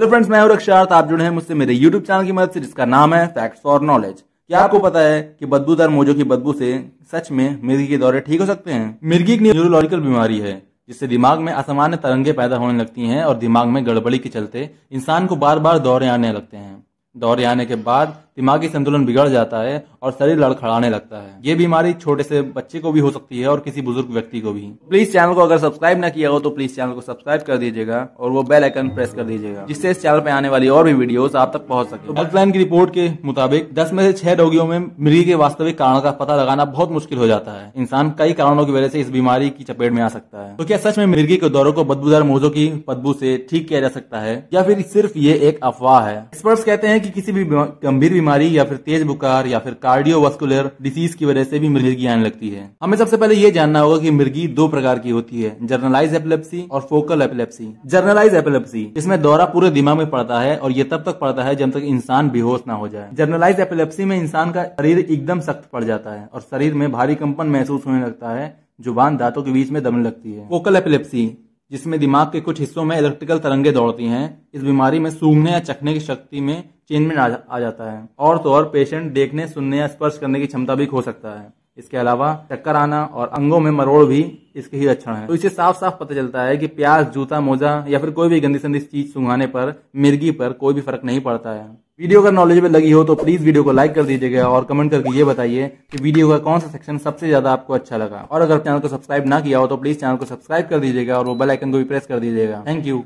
hello friends मैं हूं रक्षार्थ आप जुड़े हैं मुझसे मेरे यूट्यूब चैनल की मदद से जिसका नाम है फैक्ट्स और नॉलेज क्या आपको पता है कि बदबूदार मोजों की बदबू से सच में मिर्गी के दौरे ठीक हो सकते हैं मिर्गी एक न्यूरोलॉजिकल बीमारी है जिससे दिमाग में असामान्य तरंगे पैदा होने लगती हैं और दिमाग में गड़बड़ी के चलते इंसान को बार बार दौरे आने लगते हैं दौरे आने के बाद दिमागी संतुलन बिगड़ जाता है और शरीर लड़खड़ाने लगता है ये बीमारी छोटे से बच्चे को भी हो सकती है और किसी बुजुर्ग व्यक्ति को भी प्लीज चैनल को अगर सब्सक्राइब न किया हो तो प्लीज चैनल को सब्सक्राइब कर दीजिएगा और वो बेल आइकन प्रेस कर दीजिएगा जिससे इस चैनल पर आने वाली और भी वीडियो आप तक पहुंच सके तो हेल्पलाइन की रिपोर्ट के मुताबिक दस में से छह रोगियों में मृगी के वास्तविक कारण का पता लगाना बहुत मुश्किल हो जाता है इंसान कई कारणों की वजह से इस बीमारी की चपेट में आ सकता है तो क्या सच में मृगी के दौरों को बदबूदार मोजों की बदबू से ठीक किया जा सकता है या फिर सिर्फ ये एक अफवाह है एक्सपर्ट्स कहते हैं कि किसी भी गंभीर बीमारी बीमारी या फिर तेज बुखार या फिर कार्डियोवास्कुलर डिसीज की वजह से भी मिर्गी आने लगती है हमें सबसे पहले ये जानना होगा कि मिर्गी दो प्रकार की होती है जर्नलाइज एपिलेप्सी और फोकल एपिलेप्सी जर्नलाइज एपिलेप्सी इसमें दौरा पूरे दिमाग में पड़ता है और ये तब तक पड़ता है जब तक इंसान बेहोश ना हो जाए जर्नलाइज एपिलेप्सी में इंसान का शरीर एकदम सख्त पड़ जाता है और शरीर में भारी कंपन महसूस होने लगता है जुबान दांतों के बीच में दमने लगती है फोकल एपिलेप्सी जिसमें दिमाग के कुछ हिस्सों में इलेक्ट्रिकल तरंगे दौड़ती हैं इस बीमारी में सूंघने या चखने की शक्ति में चेंजमेंट आ, आ जाता है और तो और पेशेंट देखने सुनने या स्पर्श करने की क्षमता भी खो सकता है इसके अलावा चक्कर आना और अंगों में मरोड़ भी इसके ही लक्षण है तो इसे साफ साफ पता चलता है कि प्याज जूता मोजा या फिर कोई भी गंदी संदी चीज सुंघाने पर मिर्गी पर कोई भी फर्क नहीं पड़ता है वीडियो अगर नॉलेजेबल लगी हो तो प्लीज वीडियो को लाइक कर दीजिएगा और कमेंट करके ये बताइए कि वीडियो का कौन सा सेक्शन सबसे ज्यादा आपको अच्छा लगा और अगर चैनल को सब्सक्राइब ना किया हो तो प्लीज चैनल को सब्सक्राइब कर दीजिएगा और वो बेल आइकन को भी प्रेस कर दीजिएगा थैंक यू